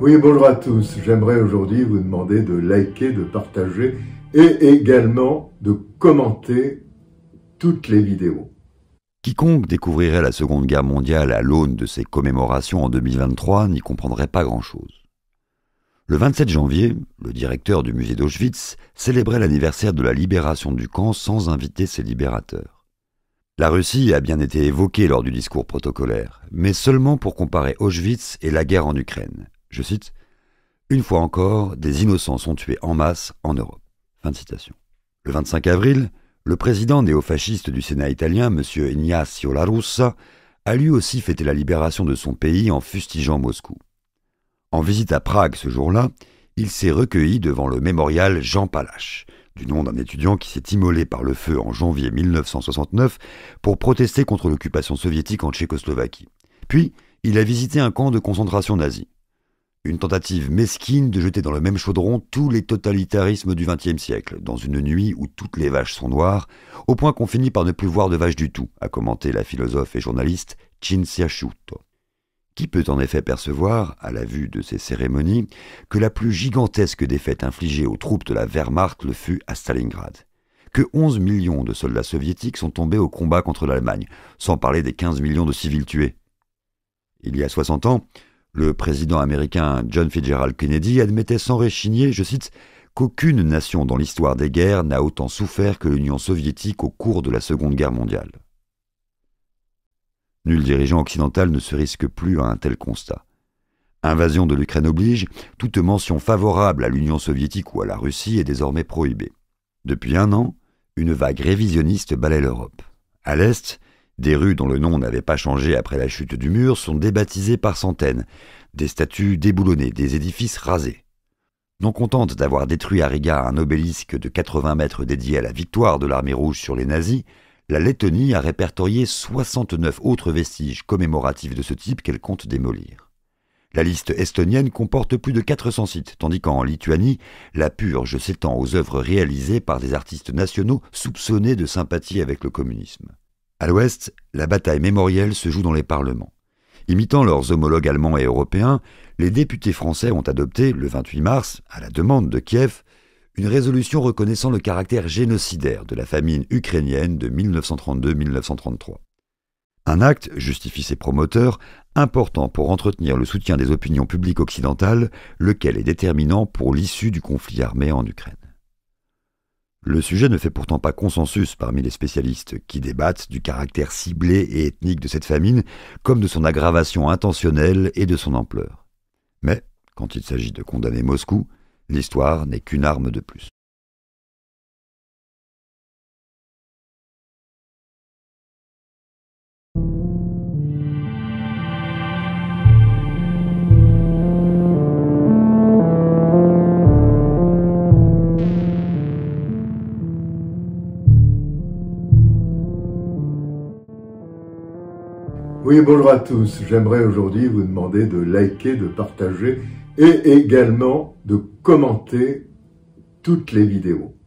Oui, bonjour à tous. J'aimerais aujourd'hui vous demander de liker, de partager et également de commenter toutes les vidéos. Quiconque découvrirait la Seconde Guerre mondiale à l'aune de ses commémorations en 2023 n'y comprendrait pas grand-chose. Le 27 janvier, le directeur du musée d'Auschwitz célébrait l'anniversaire de la libération du camp sans inviter ses libérateurs. La Russie a bien été évoquée lors du discours protocolaire, mais seulement pour comparer Auschwitz et la guerre en Ukraine je cite, Une fois encore, des innocents sont tués en masse en Europe. Fin de citation. Le 25 avril, le président néofasciste du Sénat italien, M. Ignazio Larussa, a lui aussi fêté la libération de son pays en fustigeant Moscou. En visite à Prague ce jour-là, il s'est recueilli devant le mémorial Jean Palache, du nom d'un étudiant qui s'est immolé par le feu en janvier 1969 pour protester contre l'occupation soviétique en Tchécoslovaquie. Puis, il a visité un camp de concentration nazi. Une tentative mesquine de jeter dans le même chaudron tous les totalitarismes du XXe siècle, dans une nuit où toutes les vaches sont noires, au point qu'on finit par ne plus voir de vaches du tout, a commenté la philosophe et journaliste Cinzia Sciutto. Qui peut en effet percevoir, à la vue de ces cérémonies, que la plus gigantesque défaite infligée aux troupes de la Wehrmacht le fut à Stalingrad Que 11 millions de soldats soviétiques sont tombés au combat contre l'Allemagne, sans parler des 15 millions de civils tués. Il y a 60 ans, le président américain John Fitzgerald Kennedy admettait sans réchigner, je cite, qu'aucune nation dans l'histoire des guerres n'a autant souffert que l'Union soviétique au cours de la Seconde Guerre mondiale. Nul dirigeant occidental ne se risque plus à un tel constat. Invasion de l'Ukraine oblige, toute mention favorable à l'Union soviétique ou à la Russie est désormais prohibée. Depuis un an, une vague révisionniste balaie l'Europe. À l'Est, des rues dont le nom n'avait pas changé après la chute du mur sont débaptisées par centaines, des statues déboulonnées, des édifices rasés. Non contente d'avoir détruit à Riga un obélisque de 80 mètres dédié à la victoire de l'armée rouge sur les nazis, la Lettonie a répertorié 69 autres vestiges commémoratifs de ce type qu'elle compte démolir. La liste estonienne comporte plus de 400 sites, tandis qu'en Lituanie, la purge s'étend aux œuvres réalisées par des artistes nationaux soupçonnés de sympathie avec le communisme. À l'ouest, la bataille mémorielle se joue dans les parlements. Imitant leurs homologues allemands et européens, les députés français ont adopté, le 28 mars, à la demande de Kiev, une résolution reconnaissant le caractère génocidaire de la famine ukrainienne de 1932-1933. Un acte, justifie ses promoteurs, important pour entretenir le soutien des opinions publiques occidentales, lequel est déterminant pour l'issue du conflit armé en Ukraine. Le sujet ne fait pourtant pas consensus parmi les spécialistes qui débattent du caractère ciblé et ethnique de cette famine, comme de son aggravation intentionnelle et de son ampleur. Mais, quand il s'agit de condamner Moscou, l'histoire n'est qu'une arme de plus. Oui, bonjour à tous. J'aimerais aujourd'hui vous demander de liker, de partager et également de commenter toutes les vidéos.